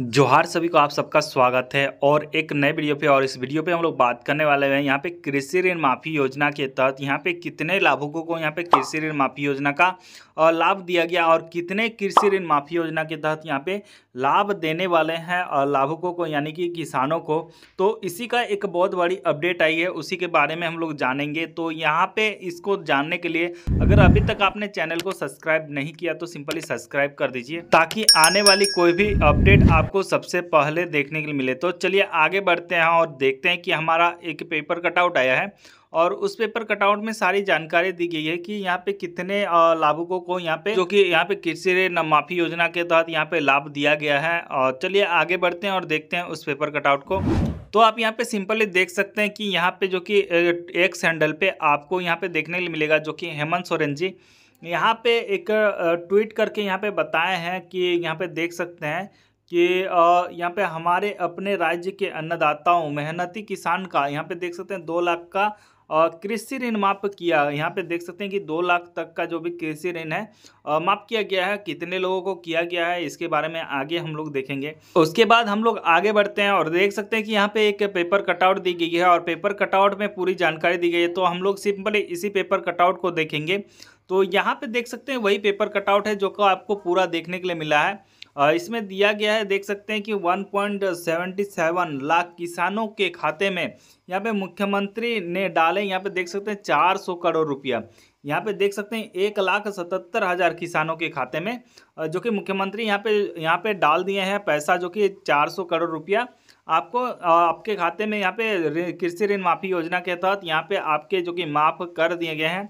जोहार सभी को आप सबका स्वागत है और एक नए वीडियो पे और इस वीडियो पे हम लोग बात करने वाले हैं यहाँ पे कृषि ऋण माफ़ी योजना के तहत यहाँ पे कितने लाभुकों को यहाँ पे कृषि ऋण माफ़ी योजना का लाभ दिया गया और कितने कृषि ऋण माफ़ी योजना के तहत यहाँ पे लाभ देने वाले हैं और लाभुकों को यानी कि किसानों को तो इसी का एक बहुत बड़ी अपडेट आई है उसी के बारे में हम लोग जानेंगे तो यहाँ पर इसको जानने के लिए अगर अभी तक आपने चैनल को सब्सक्राइब नहीं किया तो सिंपली सब्सक्राइब कर दीजिए ताकि आने वाली कोई भी अपडेट आप आपको सबसे पहले देखने के लिए मिले तो चलिए आगे बढ़ते हैं और देखते हैं कि हमारा एक पेपर कटआउट आया है और उस पेपर कटआउट में सारी जानकारी दी गई है कि यहाँ पे कितने लाभुकों को यहाँ पे जो कि यहाँ पे कृषि ऋण माफी योजना के तहत यहाँ पे लाभ दिया गया है और चलिए आगे बढ़ते हैं और देखते हैं उस पेपर कटआउट को तो आप यहाँ पे सिंपली देख सकते हैं कि यहाँ पे जो कि एक्स हैंडल पे आपको यहाँ पे देखने के लिए मिलेगा जो कि हेमंत सोरेन जी यहाँ पे एक ट्वीट करके यहाँ पे बताए हैं कि यहाँ पे देख सकते हैं कि यहाँ पे हमारे अपने राज्य के अन्नदाताओं मेहनती किसान का यहाँ पे देख सकते हैं दो लाख का कृषि ऋण माफ किया यहाँ पे देख सकते हैं कि दो लाख तक का जो भी कृषि ऋण है माफ किया गया है कितने लोगों को किया गया है इसके बारे में आगे हम लोग देखेंगे उसके बाद हम लोग आगे बढ़ते हैं और देख सकते हैं कि यहाँ पे एक पेपर कटआउट दी गई है और पेपर कटआउट में पूरी जानकारी दी गई है तो हम लोग सिंपली इसी पेपर कटआउट को देखेंगे तो यहाँ पे देख सकते हैं वही पेपर कटआउट है जो आपको पूरा देखने के लिए मिला है इसमें दिया गया है देख सकते हैं कि 1.77 लाख किसानों के खाते में यहाँ पे मुख्यमंत्री ने डाले यहाँ पे देख सकते हैं 400 करोड़ रुपया यहाँ पे देख सकते हैं एक लाख सतहत्तर हज़ार किसानों के खाते में जो कि मुख्यमंत्री यहाँ पे यहाँ पे डाल दिए हैं पैसा जो कि 400 करोड़ रुपया आपको आपके खाते में यहाँ पे कृषि ऋण माफ़ी योजना के तहत यहाँ पे आपके जो कि माफ़ कर दिए गए हैं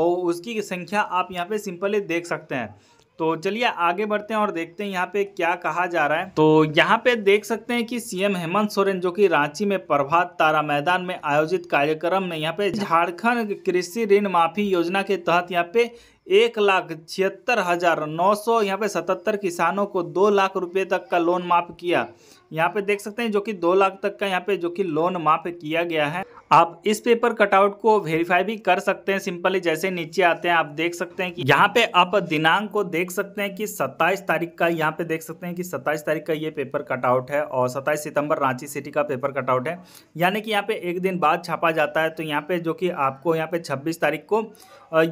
और उसकी संख्या आप यहाँ पे सिंपली देख सकते हैं तो चलिए आगे बढ़ते हैं और देखते हैं यहाँ पे क्या कहा जा रहा है तो यहाँ पे देख सकते हैं कि सीएम हेमंत सोरेन जो कि रांची में प्रभात तारा मैदान में आयोजित कार्यक्रम में यहाँ पे झारखंड कृषि ऋण माफी योजना के तहत यहाँ पे एक लाख छिहत्तर हज़ार नौ सौ यहाँ पे सतहत्तर किसानों को दो लाख रुपए तक का लोन माफ़ किया यहाँ पे देख सकते हैं जो कि दो लाख तक का यहाँ पे जो कि लोन माफ़ किया गया है आप इस पेपर कटआउट को वेरीफाई भी कर सकते हैं सिंपली जैसे नीचे आते हैं आप देख सकते हैं कि यहाँ पे आप दिनांक को देख सकते हैं कि 27 तारीख का यहाँ पे देख सकते हैं कि 27 तारीख का ये पेपर कटआउट है और 27 सितंबर रांची सिटी का पेपर कटआउट है यानी कि यहाँ पे एक दिन बाद छापा जाता है तो यहाँ पे जो कि आपको यहाँ पे छब्बीस तारीख को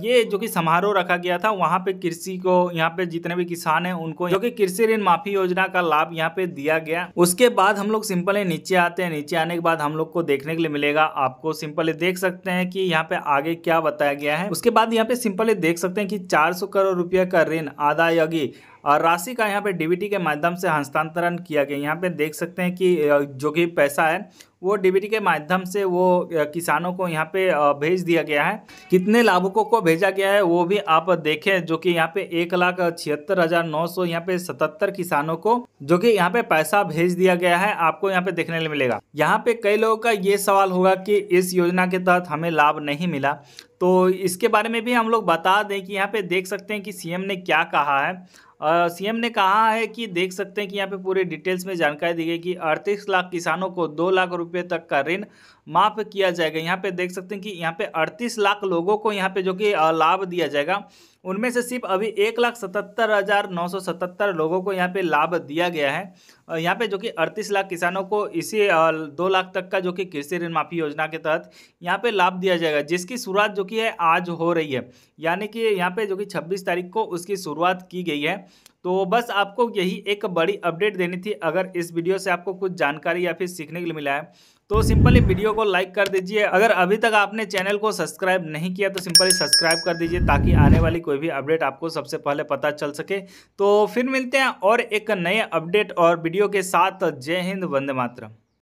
ये जो कि समारोह रखा गया था वहाँ पे कृषि को यहाँ पे जितने भी किसान हैं उनको जो कि कृषि ऋण माफी योजना का लाभ यहाँ पे दिया गया उसके बाद हम लोग सिंपल नीचे आते हैं नीचे आने के बाद हम लोग को देखने के लिए मिलेगा आपको सिंपल देख सकते हैं कि यहाँ पे आगे क्या बताया गया है उसके बाद यहाँ पे सिंपल देख सकते हैं कि चार करोड़ रुपया का ऋण आदायोगी और राशि का यहाँ पे डीबीटी के माध्यम से हस्तांतरण किया गया यहाँ पे देख सकते हैं कि जो कि पैसा है वो डीबीटी के माध्यम से वो किसानों को यहाँ पे भेज दिया गया है कितने लाभुकों को भेजा गया है वो भी आप देखें जो कि यहाँ पे एक लाख छिहत्तर हज़ार नौ सौ यहाँ पे सतहत्तर किसानों को जो कि यहाँ पे पैसा भेज दिया गया है आपको यहाँ पे देखने लिए मिलेगा यहाँ पे कई लोगों का ये सवाल होगा कि इस योजना के तहत हमें लाभ नहीं मिला तो इसके बारे में भी हम लोग बता दें कि यहाँ पे देख सकते हैं कि सीएम ने क्या कहा है सीएम ने कहा है कि देख सकते हैं कि यहाँ पे पूरे डिटेल्स में जानकारी दी गई कि अड़तीस लाख किसानों को दो लाख रुपए तक का ऋण माफ किया जाएगा यहाँ पे देख सकते हैं कि यहाँ पे अड़तीस लाख लोगों को यहाँ पे जो कि लाभ दिया जाएगा उनमें से सिर्फ अभी एक लाख सतहत्तर हज़ार नौ सौ सतहत्तर लोगों को यहाँ पे लाभ दिया गया है यहाँ पे जो कि अड़तीस लाख किसानों को इसी दो लाख तक का जो कि कृषि ऋण माफ़ी योजना के तहत यहाँ पे लाभ दिया जाएगा जिसकी शुरुआत जो कि है आज हो रही है यानी कि यहाँ पे जो कि छब्बीस तारीख को उसकी शुरुआत की गई है तो बस आपको यही एक बड़ी अपडेट देनी थी अगर इस वीडियो से आपको कुछ जानकारी या फिर सीखने के लिए मिला है तो सिंपली वीडियो को लाइक कर दीजिए अगर अभी तक आपने चैनल को सब्सक्राइब नहीं किया तो सिंपली सब्सक्राइब कर दीजिए ताकि आने वाली कोई भी अपडेट आपको सबसे पहले पता चल सके तो फिर मिलते हैं और एक नए अपडेट और वीडियो के साथ जय हिंद वंदे मातरम